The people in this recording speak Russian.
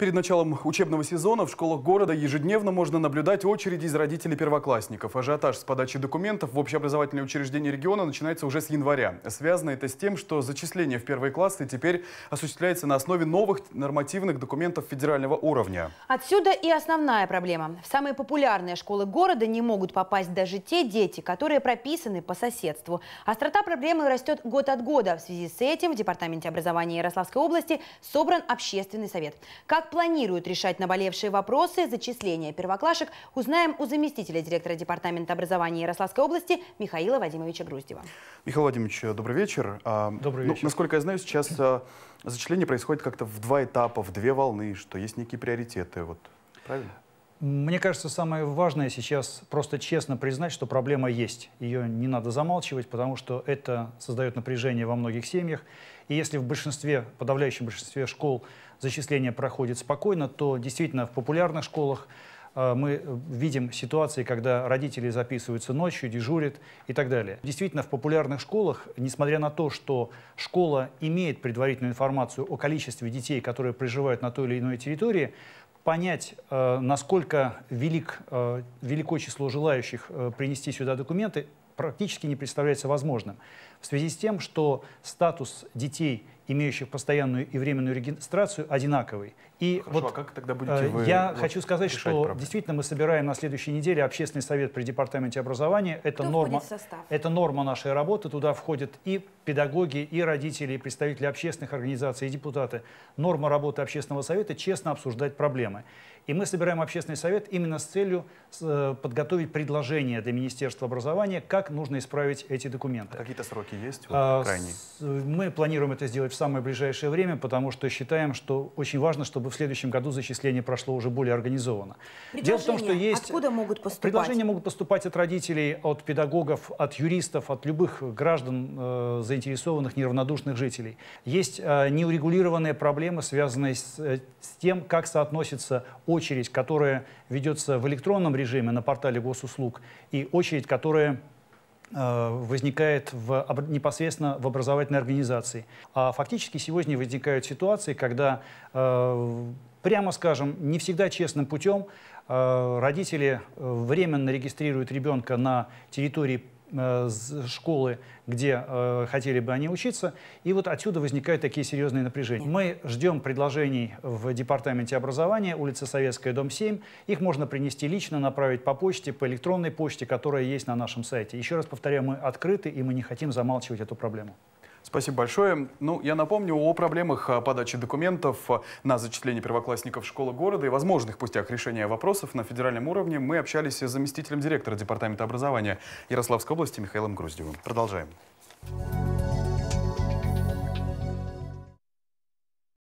Перед началом учебного сезона в школах города ежедневно можно наблюдать очереди из родителей первоклассников. Ажиотаж с подачи документов в общеобразовательные учреждения региона начинается уже с января. Связано это с тем, что зачисление в первые классы теперь осуществляется на основе новых нормативных документов федерального уровня. Отсюда и основная проблема. В самые популярные школы города не могут попасть даже те дети, которые прописаны по соседству. Острота проблемы растет год от года. В связи с этим в Департаменте образования Ярославской области собран общественный совет. Как планируют решать наболевшие вопросы зачисления первоклашек, узнаем у заместителя директора Департамента образования Ярославской области Михаила Вадимовича Груздева. Михаил Вадимович, э, добрый вечер. А, добрый ну, вечер. Ну, насколько я знаю, сейчас э, зачисление происходит как-то в два этапа, в две волны, что есть некие приоритеты. Вот. Правильно? Мне кажется, самое важное сейчас просто честно признать, что проблема есть. Ее не надо замалчивать, потому что это создает напряжение во многих семьях. И если в большинстве, подавляющем большинстве школ зачисление проходит спокойно, то действительно в популярных школах э, мы видим ситуации, когда родители записываются ночью, дежурят и так далее. Действительно, в популярных школах, несмотря на то, что школа имеет предварительную информацию о количестве детей, которые проживают на той или иной территории, понять, э, насколько велик, э, велико число желающих э, принести сюда документы, практически не представляется возможным. В связи с тем, что статус детей имеющих постоянную и временную регистрацию, одинаковый. И Хорошо, вот а как тогда будете э, вы Я вот хочу сказать, что проблем? действительно мы собираем на следующей неделе общественный совет при департаменте образования. Это Кто норма, это норма нашей работы. Туда входят и педагоги, и родители, и представители общественных организаций, и депутаты. Норма работы общественного совета – честно обсуждать проблемы. И мы собираем общественный совет именно с целью э, подготовить предложение для Министерства образования, как нужно исправить эти документы. А какие-то сроки есть? Вот, а, крайние? Мы планируем это сделать в самое ближайшее время, потому что считаем, что очень важно, чтобы в следующем году зачисление прошло уже более организованно. Дело в том, что есть... Откуда могут поступать? Предложения могут поступать от родителей, от педагогов, от юристов, от любых граждан, э, заинтересованных, неравнодушных жителей. Есть э, неурегулированная проблема, связанная с, э, с тем, как соотносится очередь, которая ведется в электронном режиме на портале госуслуг, и очередь, которая Э, возникает в, непосредственно в образовательной организации. А фактически сегодня возникают ситуации, когда, э, прямо скажем, не всегда честным путем э, родители временно регистрируют ребенка на территории Э, школы, где э, хотели бы они учиться. И вот отсюда возникают такие серьезные напряжения. Мы ждем предложений в Департаменте образования, улица Советская, дом 7. Их можно принести лично, направить по почте, по электронной почте, которая есть на нашем сайте. Еще раз повторяю, мы открыты, и мы не хотим замалчивать эту проблему. Спасибо большое. Ну, я напомню о проблемах а, подачи документов а, на зачисление первоклассников в школы города и возможных путях решения вопросов на федеральном уровне мы общались с заместителем директора Департамента образования Ярославской области Михаилом Груздевым. Продолжаем. Продолжаем.